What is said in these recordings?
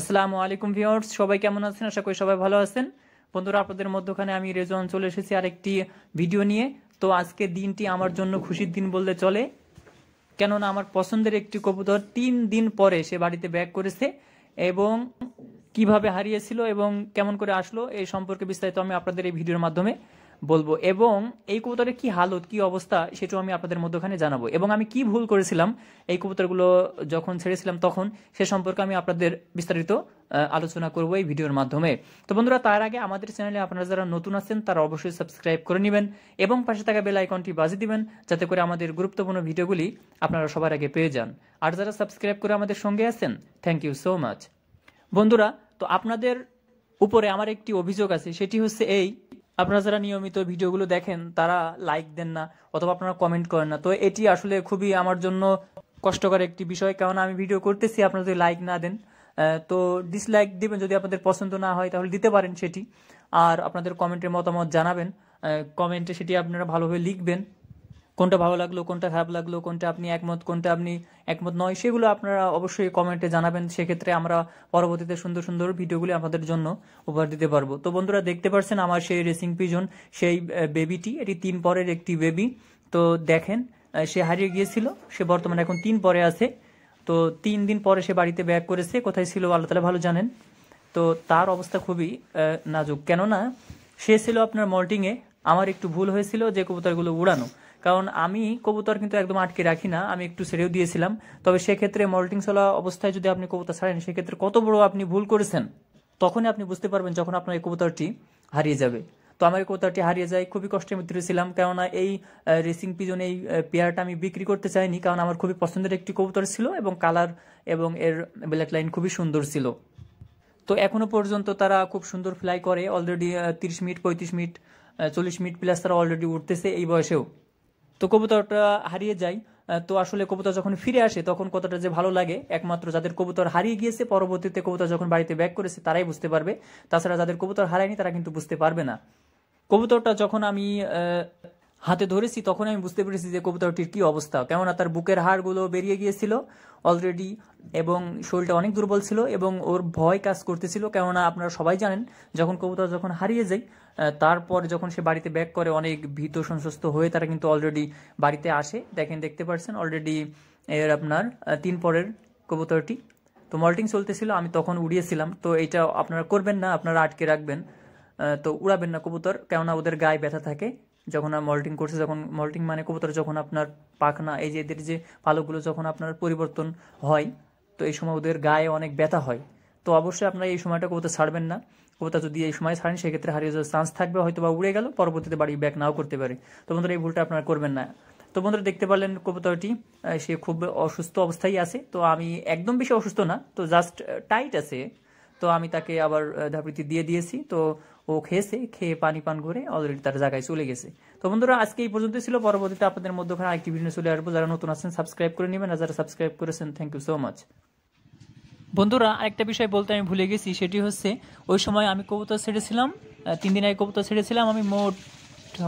আসসালামু আলাইকুম ভিউয়ার্স সবাই কেমন আছেন আশা করি সবাই ভালো আছেন বন্ধুরা আপনাদের মধ্যখানে আমি রেজন চলে এসেছি আরেকটি ভিডিও নিয়ে তো আজকে দিনটি আমার জন্য খুশির দিন বললে চলে কেননা আমার পছন্দের একটি কবুতর তিন দিন পরে সে বাড়িতে ব্যাক করেছে এবং কিভাবে হারিয়েছিল এবং কেমন করে আসলো এই সম্পর্কে বিস্তারিত আমি আপনাদের এই ভিডিওর মাধ্যমে বলবো এবং এই কবুতরের কি হালত কি অবস্থা সেটাও আমি আপনাদের মধ্যখানে জানাবো এবং আমি কি ভুল করেছিলাম এই কবুতরগুলো যখন ছেড়েছিলাম তখন সে সম্পর্কে আমি আপনাদের বিস্তারিত আলোচনা করব এই ভিডিওর মাধ্যমে তো বন্ধুরা তার আগে আমাদের চ্যানেলে আপনারা যারা নতুন আছেন তারা অবশ্যই সাবস্ক্রাইব করে নেবেন এবং পাশে থাকা বেল আইকনটি বাজে দিবেন যাতে করে আমাদের গুরুত্বপূর্ণ ভিডিওগুলি আপনারা সবার আগে পেয়ে যান আর যারা সাবস্ক্রাইব করে আমাদের সঙ্গে আছেন থ্যাংক ইউ সো মাচ বন্ধুরা তো আপনাদের উপরে আমার একটি অভিযোগ আছে সেটি হচ্ছে এই আপনারা যারা নিয়মিত ভিডিওগুলো দেখেন তারা লাইক দেন না অথবা আপনারা কমেন্ট করেন না তো এটি আসলে খুবই আমার জন্য কষ্টকর একটি বিষয় কারণ আমি ভিডিও করতেছি আপনারা যদি লাইক না দেন তো ডিসলাইক দিবেন যদি আপনাদের পছন্দ না হয় তাহলে দিতে পারেন সেটি আর আপনাদের কমেন্টের মতামত জানাবেন কমেন্টে সেটি আপনারা ভালোভাবে লিখবেন কোনটা ভালো লাগলো কোনটা খারাপ লাগলো কোনটা আপনি একমত কোনটা আপনি একমত নয় সেগুলো আপনারা অবশ্যই কমেন্টে জানাবেন সেক্ষেত্রে আমরা পরবর্তীতে সুন্দর সুন্দর ভিডিওগুলি আপনাদের জন্য উপহার দিতে পারবো তো বন্ধুরা দেখতে পারছেন আমার সেই রেসিং পিজন সেই বেবিটি এটি তিন পরের একটি বেবি তো দেখেন সে হারিয়ে গিয়েছিল সে বর্তমানে এখন তিন পরে আছে তো তিন দিন পরে সে বাড়িতে ব্যাক করেছে কোথায় ছিল আল্লাহ তালা ভালো জানেন তো তার অবস্থা খুবই নাজুক কেননা সে ছিল আপনার মল্টিংয়ে আমার একটু ভুল হয়েছিল যে কবুতরগুলো উড়ানো কারণ আমি কবুতর কিন্তু একদম আটকে রাখি না আমি একটু ছেড়েও দিয়েছিলাম তবে সেক্ষেত্রে মল্টিং চলা অবস্থায় যদি আপনি কবুতর ছাড়েন সেক্ষেত্রে কত বড় আপনি ভুল করেছেন তখনই আপনি বুঝতে পারবেন যখন আপনার এই কবুতরটি হারিয়ে যাবে তো আমার এই কবুতরটি হারিয়ে যায় খুবই কষ্টের ভিতরে ছিলাম কেননা এই রেসিং পিজন এই পেয়ারটা আমি বিক্রি করতে চাইনি কারণ আমার খুবই পছন্দের একটি কবুতর ছিল এবং কালার এবং এর ব্ল্যাক লাইন খুবই সুন্দর ছিল তো এখনও পর্যন্ত তারা খুব সুন্দর ফ্লাই করে অলরেডি তিরিশ মিনিট পঁয়ত্রিশ মিনিট চল্লিশ মিনিট প্লাস তারা অলরেডি উঠতেছে এই বয়সেও তো কবুতরটা হারিয়ে যায় তো আসলে কবুতর যখন ফিরে আসে তখন কতটা যে ভালো লাগে একমাত্র যাদের কবুতর হারিয়ে গিয়েছে পরবর্তীতে কবুতর যখন বাড়িতে ব্যাক করেছে তারাই বুঝতে পারবে তাছাড়া যাদের কবুতর হারায়নি তারা কিন্তু বুঝতে পারবে না কবুতরটা যখন আমি হাতে ধরেছি তখন আমি বুঝতে পেরেছি যে কবুতরটির কি অবস্থা কেননা তার বুকের হাড়গুলো বেরিয়ে গিয়েছিল অলরেডি এবং শরীরটা অনেক দুর্বল ছিল এবং ওর ভয় কাজ করতেছিল কেননা আপনারা সবাই জানেন যখন কবুতর যখন হারিয়ে যায় তারপর যখন সে বাড়িতে ব্যাক করে অনেক ভীত সন্ত্রস্ত হয়ে তারা কিন্তু অলরেডি বাড়িতে আসে দেখেন দেখতে পাচ্ছেন অলরেডি এর আপনার তিন পরের কবুতরটি তো মল্টিং চলতেছিল আমি তখন উড়িয়েছিলাম তো এটা আপনারা করবেন না আপনারা আটকে রাখবেন তো উড়াবেন না কবুতর কেননা ওদের গায়ে ব্যথা থাকে যখন মল্টিং করছে যখন মল্টিং মানে কবুতর যখন আপনার পাখনা এই যে এদের যে পালকগুলো যখন আপনার পরিবর্তন হয় তো এই সময় ওদের গায়ে অনেক ব্যথা হয় তো অবশ্যই আপনারা এই সময়টা কবিতা ছাড়বেন না কবিতা যদি এই সময় ছাড়েন সেক্ষেত্রে হারিয়ে যাওয়ার চান্স থাকবে হয়তো বা উড়ে গেল পরবর্তীতে বাড়ি ব্যাক নাও করতে পারে তো বন্ধুরা এই ভুলটা আপনারা করবেন না তো বন্ধুরা দেখতে পারলেন কবিতাটি সে খুব অসুস্থ অবস্থায় আছে তো আমি একদম বেশি অসুস্থ না তো জাস্ট টাইট আছে তো আমি তাকে আবার ধাপৃতি দিয়ে দিয়েছি তো ও খেয়েছে খেয়ে পানি পান করে অলরেডি তার জায়গায় চলে গেছে তো বন্ধুরা আজকে এই পর্যন্ত ছিল পরবর্তীতে আপনাদের মধ্যখানে আরেকটি ভিডিও চলে আসবো যারা নতুন আছেন সাবস্ক্রাইব করে নেবেন আর যারা সাবস্ক্রাইব করেছেন থ্যাংক ইউ সো মাচ বন্ধুরা আরেকটা বিষয় বলতে আমি ভুলে গেছি সেটি হচ্ছে ওই সময় আমি কবুতর ছেড়েছিলাম তিন দিন আগে কবুতর ছেড়েছিলাম আমি মোট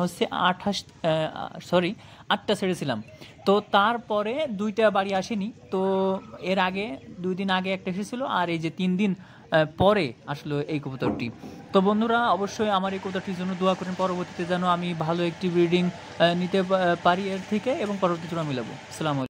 হচ্ছে আঠাশ সরি আটটা ছেড়েছিলাম তো তারপরে দুইটা বাড়ি আসেনি তো এর আগে দুই দিন আগে একটা এসেছিলো আর এই যে তিন দিন পরে আসলো এই কবুতরটি তো বন্ধুরা অবশ্যই আমার এই কবুতরটির জন্য দোয়া করেন পরবর্তীতে যেন আমি ভালো একটি ব্রিডিং নিতে পারি এর থেকে এবং পরবর্তীতে মিলাবো সালাম